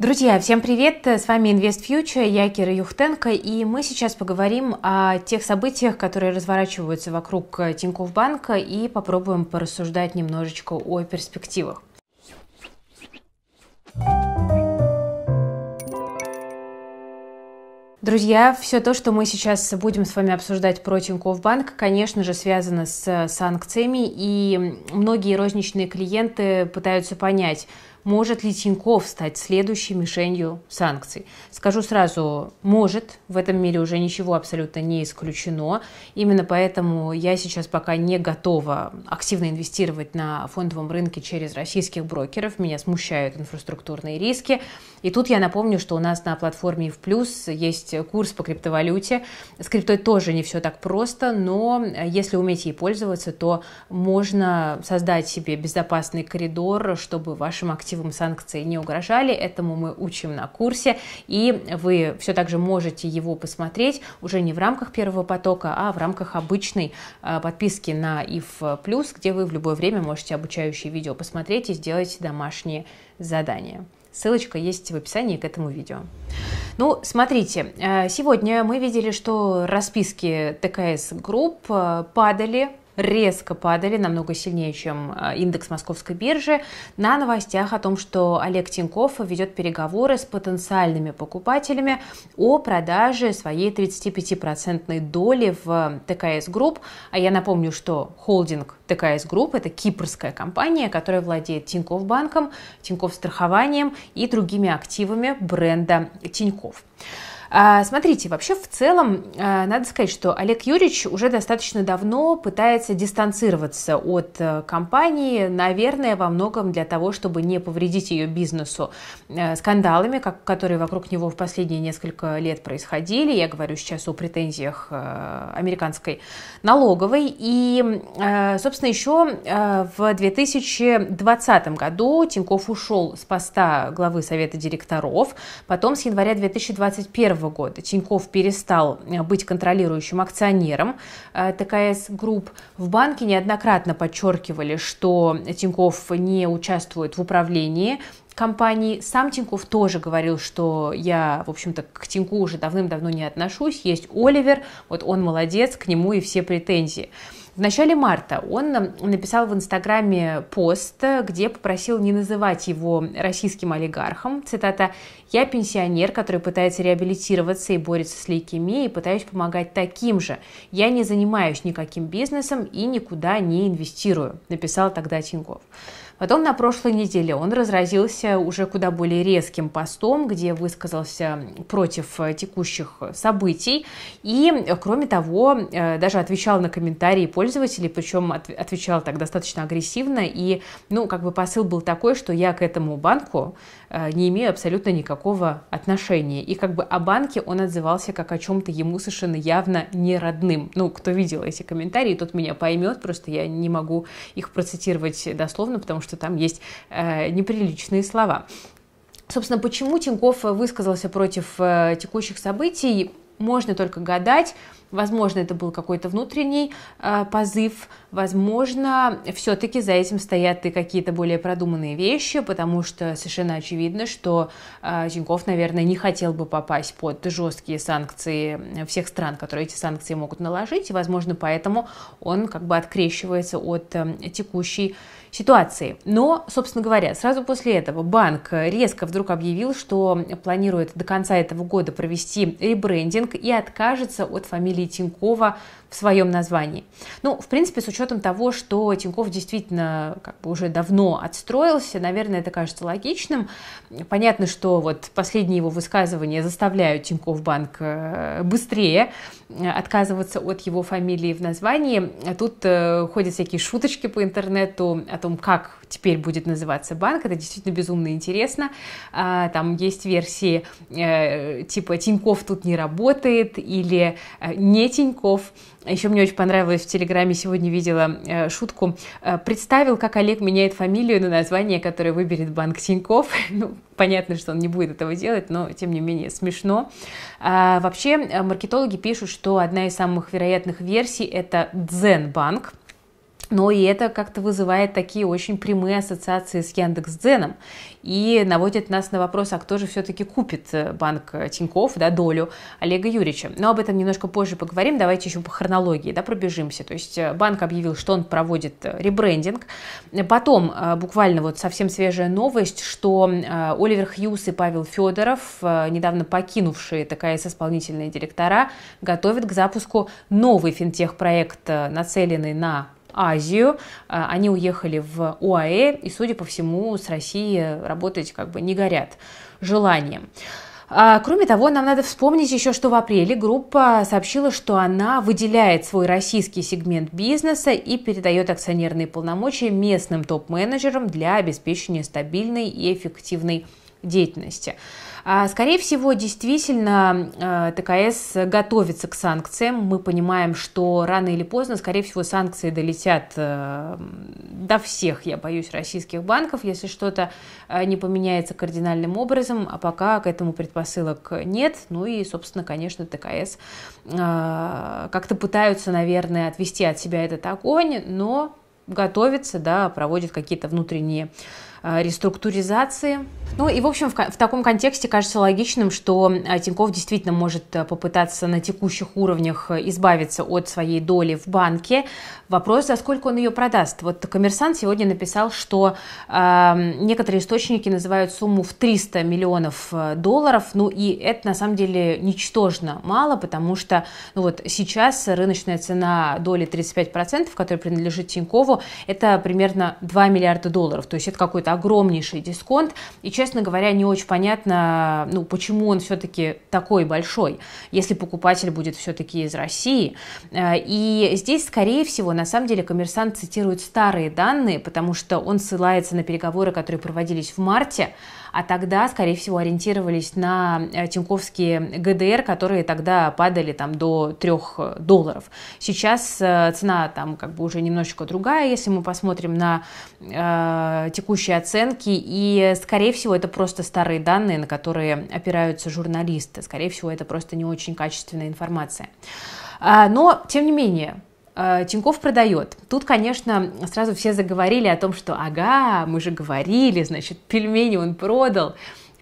Друзья, всем привет! С вами Invest Future, я Кира Юхтенко, и мы сейчас поговорим о тех событиях, которые разворачиваются вокруг э, Тинькофф Банка, и попробуем порассуждать немножечко о перспективах. Друзья, все то, что мы сейчас будем с вами обсуждать про Тинькофф Банк, конечно же, связано с э, санкциями, и многие розничные клиенты пытаются понять, может ли Тинькофф стать следующей мишенью санкций? Скажу сразу, может, в этом мире уже ничего абсолютно не исключено. Именно поэтому я сейчас пока не готова активно инвестировать на фондовом рынке через российских брокеров. Меня смущают инфраструктурные риски. И тут я напомню, что у нас на платформе в плюс есть курс по криптовалюте. С криптой тоже не все так просто, но э, если уметь ей пользоваться, то можно создать себе безопасный коридор, чтобы вашим активам санкции не угрожали. Этому мы учим на курсе, и вы все так же можете его посмотреть уже не в рамках первого потока, а в рамках обычной э, подписки на IF Plus, где вы в любое время можете обучающие видео посмотреть и сделать домашние задания. Ссылочка есть в описании к этому видео. Ну, смотрите, э, сегодня мы видели, что расписки ТКС-групп э, падали резко падали, намного сильнее, чем э, индекс московской биржи, на новостях о том, что Олег Тиньков ведет переговоры с потенциальными покупателями о продаже своей 35-процентной доли в э, ТКС Групп. А я напомню, что холдинг ТКС Групп – это кипрская компания, которая владеет Тиньков банком, Тиньков страхованием и другими активами бренда Тиньков. А, смотрите, вообще в целом а, надо сказать, что Олег Юрьевич уже достаточно давно пытается дистанцироваться от э, компании, наверное, во многом для того, чтобы не повредить ее бизнесу э, скандалами, которые вокруг него в последние несколько лет происходили. Я говорю сейчас о претензиях э, американской налоговой. И, собственно, еще в 2020 году Тиньков ушел с поста главы Совета директоров, потом с января 2021 2021 года Тиньков перестал э, быть контролирующим акционером э, ТКС Групп, в банке неоднократно подчеркивали, что Тиньков не участвует в управлении компании. Сам Тиньков тоже говорил, что я, в общем-то, к Тиньку уже давным-давно не отношусь. Есть Оливер, вот он молодец, к нему и все претензии. В начале марта он написал в Инстаграме пост, э, где попросил не называть его российским олигархом. Цитата «Я пенсионер, который пытается реабилитироваться и борется с лейкемией, и пытаюсь помогать таким же. Я не занимаюсь никаким бизнесом и никуда не инвестирую», написал тогда Тиньков. Потом на прошлой неделе он разразился уже куда более резким постом, где высказался против э, текущих событий. И, кроме того, э, даже отвечал на комментарии пользователей, причем отвечал так достаточно агрессивно. И, ну, как бы посыл был такой, что я к этому банку э, не имею абсолютно никакого отношения. И как бы о банке он отзывался как о чем-то ему совершенно явно не родным. Ну, кто видел эти комментарии, тот меня поймет, просто я не могу их процитировать дословно, потому что что там есть э, неприличные слова. Собственно, почему Тиньков высказался против э, текущих событий, можно только гадать. Возможно, это был какой-то внутренний э, позыв, возможно, все-таки за этим стоят и какие-то более продуманные вещи, потому что совершенно очевидно, что э, Тиньков, наверное, не хотел бы попасть под жесткие санкции э, всех стран, которые эти санкции могут наложить, и, возможно, поэтому он как бы открещивается от э, текущей ситуации. Но, собственно говоря, сразу после этого банк резко вдруг объявил, что планирует до конца этого года провести ребрендинг и откажется от фамилии или Тинькова в своем названии. Ну, в принципе, с учетом того, что Тиньков действительно как бы уже давно отстроился, наверное, это кажется логичным. Понятно, что вот последние его высказывания заставляют Тиньков банк э, быстрее э, отказываться от его фамилии в названии. тут э, ходят всякие шуточки по интернету о том, как теперь будет называться банк. Это действительно безумно интересно. А, там есть версии типа «Тиньков тут не работает» или не Тиньков. Еще мне очень понравилось в Телеграме, сегодня видела э, шутку. Э, представил, как Олег меняет фамилию на название, которое выберет банк Тиньков. ну, понятно, что он не будет этого делать, но тем не менее смешно. А, вообще, э, маркетологи пишут, что одна из самых вероятных версий – это Дзенбанк. Но и это как-то вызывает такие очень прямые ассоциации с Яндекс Дзеном и наводит нас на вопрос, а кто же все-таки купит э, банк э, Тиньков, да, долю Олега Юрьевича. Но об этом немножко позже поговорим. Давайте еще по хронологии, да, пробежимся. То есть э, банк объявил, что он проводит ребрендинг. Потом буквально вот совсем свежая новость, что Оливер Хьюз и Павел Федоров, недавно покинувшие ТКС исполнительные директора, готовят к запуску новый финтех-проект, нацеленный на Азию. Э, они уехали в УАЭ и, судя по всему, с Россией работать как бы не горят желанием. А, кроме того, нам надо вспомнить еще, что в апреле группа сообщила, что она выделяет свой российский сегмент бизнеса и передает акционерные полномочия местным топ-менеджерам для обеспечения стабильной и эффективной деятельности. А, скорее всего, действительно, э, ТКС готовится к санкциям. Мы понимаем, что рано или поздно, скорее всего, санкции долетят э, до всех, я боюсь, российских банков, если что-то э, не поменяется кардинальным образом, а пока к этому предпосылок нет. Ну и, собственно, конечно, ТКС как-то пытаются, наверное, отвести от себя этот огонь, но готовится, да, проводит какие-то внутренние Э, реструктуризации. Ну и, в общем, в, в таком контексте кажется логичным, что э, Тиньков действительно может э, попытаться на текущих уровнях избавиться от своей доли в банке. Вопрос, за сколько он ее продаст. Вот коммерсант сегодня написал, что э, некоторые источники называют сумму в 300 миллионов долларов. Ну и это на самом деле ничтожно мало, потому что ну, вот сейчас рыночная цена доли 35%, которая принадлежит Тинькову, это примерно 2 миллиарда долларов. То есть это какой-то это огромнейший дисконт, и, честно говоря, не очень понятно, ну, почему он все-таки такой большой, если покупатель будет все-таки из России. Э, и здесь, скорее всего, на самом деле коммерсант цитирует старые данные, потому что он ссылается на переговоры, которые проводились в марте, а тогда, скорее всего, ориентировались на э, тиньковские ГДР, которые тогда падали там до 3 э, долларов. Сейчас цена там как бы уже немножечко другая, если мы посмотрим на э, текущие оценки, и, скорее всего, это просто старые данные, на которые опираются журналисты. Скорее всего, это просто не очень качественная информация. А, но, тем не менее, а, Тиньков продает. Тут, конечно, сразу все заговорили о том, что ага, мы же говорили, значит, пельмени он продал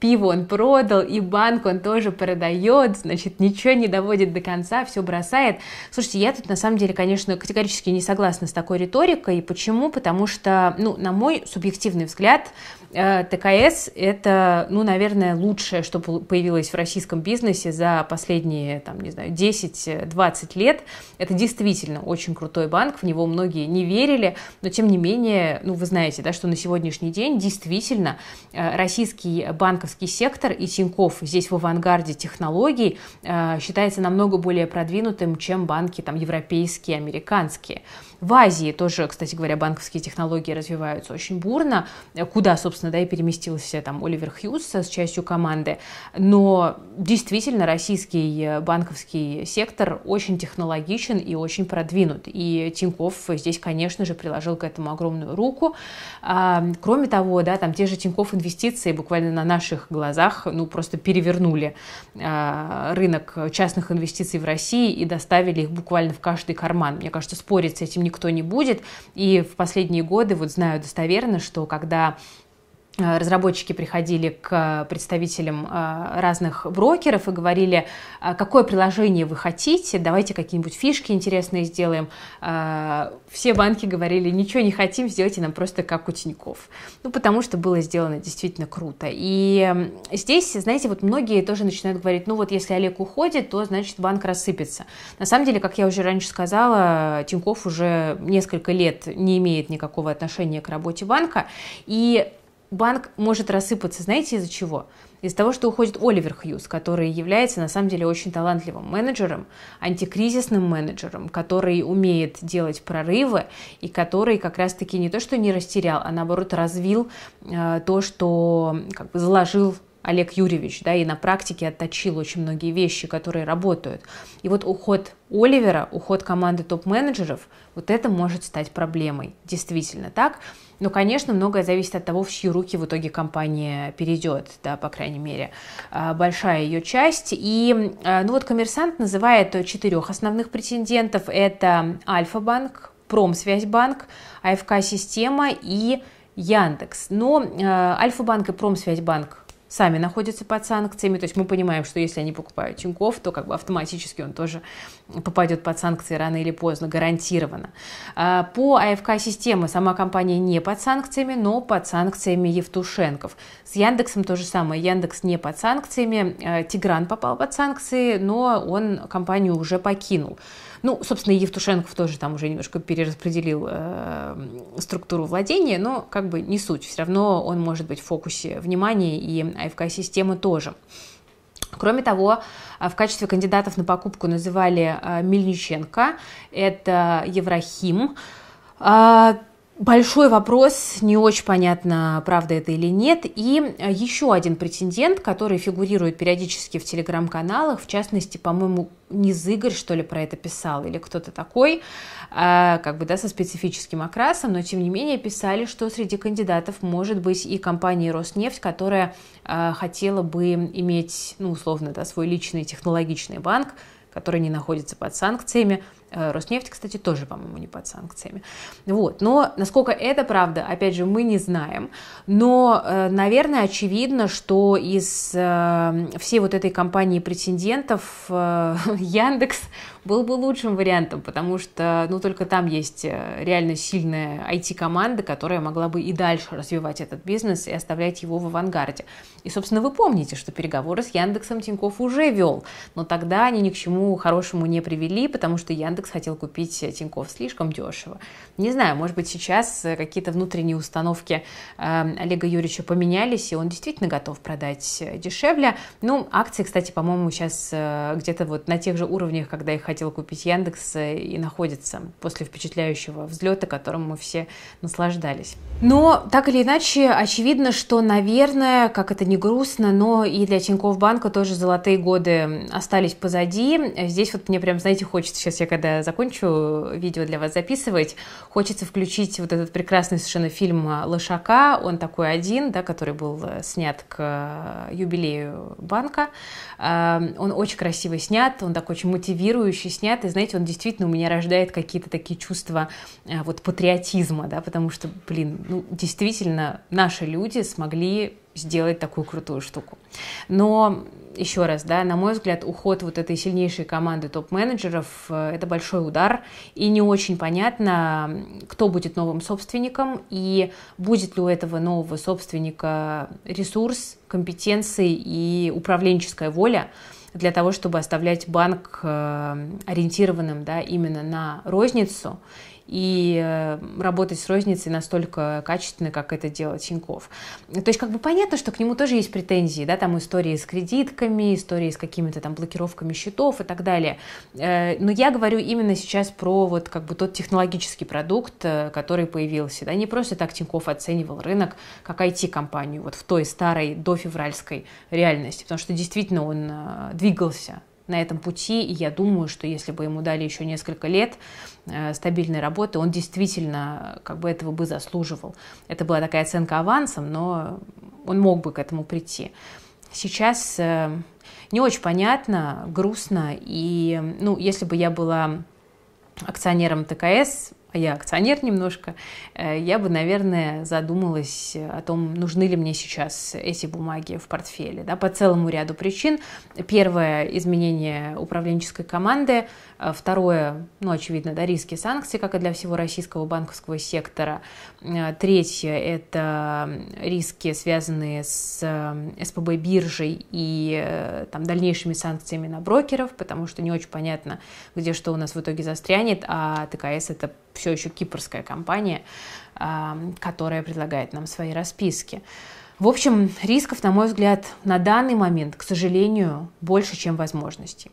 пиво он продал, и банк он тоже продает, значит, ничего не доводит до конца, все бросает. Слушайте, я тут на самом деле, конечно, категорически не согласна с такой риторикой. Почему? Потому что, ну, на мой субъективный взгляд, Э, ТКС – это, ну, наверное, лучшее, что появилось в российском бизнесе за последние, там, не знаю, 10-20 лет. Это действительно очень крутой банк, в него многие не верили, но, тем не менее, ну, вы знаете, да, что на сегодняшний день действительно э, российский банковский сектор и Тиньков здесь в авангарде технологий э, считается намного более продвинутым, чем банки там европейские, американские. В Азии тоже, кстати говоря, банковские технологии развиваются очень бурно, куда, собственно, да, и переместился там Оливер Хьюз с частью команды. Но действительно российский э, банковский сектор очень технологичен и очень продвинут. И Тиньков здесь, конечно же, приложил к этому огромную руку. А, кроме того, да, там те же Тиньков инвестиции буквально на наших глазах, ну, просто перевернули а, рынок частных инвестиций в России и доставили их буквально в каждый карман. Мне кажется, спорить с этим не никто не будет. И в последние годы вот знаю достоверно, что когда Э, разработчики приходили к э, представителям э, разных брокеров и говорили, «А какое приложение вы хотите, давайте какие-нибудь фишки интересные сделаем. Все банки говорили, ничего не хотим, сделайте нам просто как у Тиньков. Ну, потому что было сделано действительно круто. И здесь, знаете, вот многие тоже начинают говорить, ну вот если Олег уходит, то значит банк рассыпется. На самом деле, как я уже раньше сказала, Тиньков уже несколько лет не имеет никакого отношения к работе банка. И банк может рассыпаться, знаете, из-за чего? Из-за того, что уходит Оливер Хьюз, который является на самом деле очень талантливым менеджером, антикризисным менеджером, который умеет делать прорывы и который как раз-таки не то, что не растерял, а наоборот развил э, то, что как бы заложил Олег Юрьевич, да, и на практике отточил очень многие вещи, которые работают. И вот уход Оливера, уход команды топ-менеджеров, вот это может стать проблемой, действительно так. Но, конечно, многое зависит от того, в чьи руки в итоге компания перейдет, да, по крайней мере, а, большая ее часть. И, а, ну вот, коммерсант называет четырех основных претендентов. Это Альфа-банк, Промсвязьбанк, АФК-система и Яндекс. Но а, Альфа-банк и Промсвязьбанк сами находятся под санкциями. То есть мы понимаем, что если они покупают Тинькофф, то как бы автоматически он тоже попадет под санкции рано или поздно, гарантированно. А, по АФК-системе сама компания не под санкциями, но под санкциями Евтушенков. С Яндексом то же самое. Яндекс не под санкциями, а, Тигран попал под санкции, но он компанию уже покинул. Ну, собственно, Евтушенков тоже там уже немножко перераспределил э, структуру владения, но как бы не суть. Все равно он может быть в фокусе внимания, и АФК-система тоже. Кроме того, э, в качестве кандидатов на покупку называли э, Мельниченко, это Еврохим, а, Большой вопрос, не очень понятно, правда это или нет. И э, еще один претендент, который фигурирует периодически в телеграм-каналах, в частности, по-моему, Низыгорь, что ли, про это писал, или кто-то такой, э, как бы, да, со специфическим окрасом, но, тем не менее, писали, что среди кандидатов может быть и компания Роснефть, которая э, хотела бы иметь, ну, условно, да, свой личный технологичный банк, который не находится под санкциями, Э, Роснефть, кстати, тоже, по-моему, не под санкциями. Вот. Но насколько это правда, опять же, мы не знаем. Но, э, наверное, очевидно, что из э, всей вот этой компании претендентов Яндекс был бы лучшим вариантом, потому что, ну, только там есть реально сильная IT-команда, которая могла бы и дальше развивать этот бизнес и оставлять его в авангарде. И, собственно, вы помните, что переговоры с Яндексом Тиньков уже вел, но тогда они ни к чему хорошему не привели, потому что Яндекс Яндекс хотел купить Тиньков слишком дешево. Не знаю, может быть, сейчас какие-то внутренние установки эм, Олега Юрьевича поменялись, и он действительно готов продать дешевле. Ну, акции, кстати, по-моему, сейчас э, где-то вот на тех же уровнях, когда их хотел купить Яндекс, э, и находится после впечатляющего взлета, которым мы все наслаждались. Но, так или иначе, очевидно, что, наверное, как это не грустно, но и для Тинькофф банка тоже золотые годы остались позади. Здесь вот мне прям, знаете, хочется сейчас, я когда закончу видео для вас записывать, хочется включить вот этот прекрасный совершенно фильм «Лошака». Он такой один, да, который был э, снят к э, юбилею банка. Э, он очень красиво снят, он такой очень мотивирующий снят. И, знаете, он действительно у меня рождает какие-то такие чувства вот патриотизма, да, потому что, блин, ну, действительно, наши люди смогли сделать такую крутую штуку. Но еще раз, да, на мой взгляд, уход вот этой сильнейшей команды топ-менеджеров э, – это большой удар, и не очень понятно, кто будет новым собственником, и будет ли у этого нового собственника ресурс, компетенции и управленческая воля для того, чтобы оставлять банк э, ориентированным да, именно на розницу и э, работать с розницей настолько качественно, как это делал Тиньков. То есть как бы понятно, что к нему тоже есть претензии, да, там истории с кредитками, истории с какими-то там блокировками счетов и так далее. Э, но я говорю именно сейчас про вот как бы тот технологический продукт, э, который появился, да, не просто так Тиньков оценивал рынок как IT-компанию вот в той старой дофевральской реальности, потому что действительно он двигался на этом пути, и я думаю, что если бы ему дали еще несколько лет э, стабильной работы, он действительно как бы этого бы заслуживал. Это была такая оценка авансом, но он мог бы к этому прийти. Сейчас э, не очень понятно, грустно, и ну, если бы я была акционером ТКС, а я акционер немножко, э, я бы, наверное, задумалась о том, нужны ли мне сейчас эти бумаги в портфеле, да, по целому ряду причин. Первое, изменение управленческой команды, Э, второе, ну, очевидно, да, риски санкций, как и для всего российского банковского сектора. Э, третье – это риски, связанные с э, СПБ биржей и там, дальнейшими санкциями на брокеров, потому что не очень понятно, где что у нас в итоге застрянет, а ТКС – это все еще кипрская компания, которая предлагает нам свои расписки. В общем, рисков, на мой взгляд, на данный момент, к сожалению, больше, чем возможностей.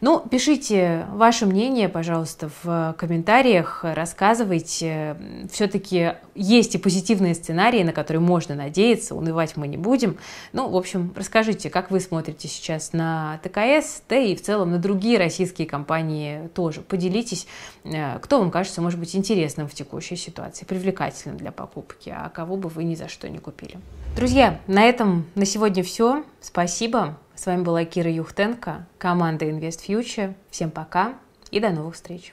Ну, пишите ваше мнение, пожалуйста, в комментариях, рассказывайте. Все-таки есть и позитивные сценарии, на которые можно надеяться, унывать мы не будем. Ну, в общем, расскажите, как вы смотрите сейчас на ТКС, да и в целом на другие российские компании тоже. Поделитесь, э, кто вам кажется, может быть, интересным в текущей ситуации, привлекательным для покупки, а кого бы вы ни за что не купили. Друзья, Друзья, на этом на сегодня все. Спасибо. С вами была Кира Юхтенко, команда Invest Future. Всем пока и до новых встреч.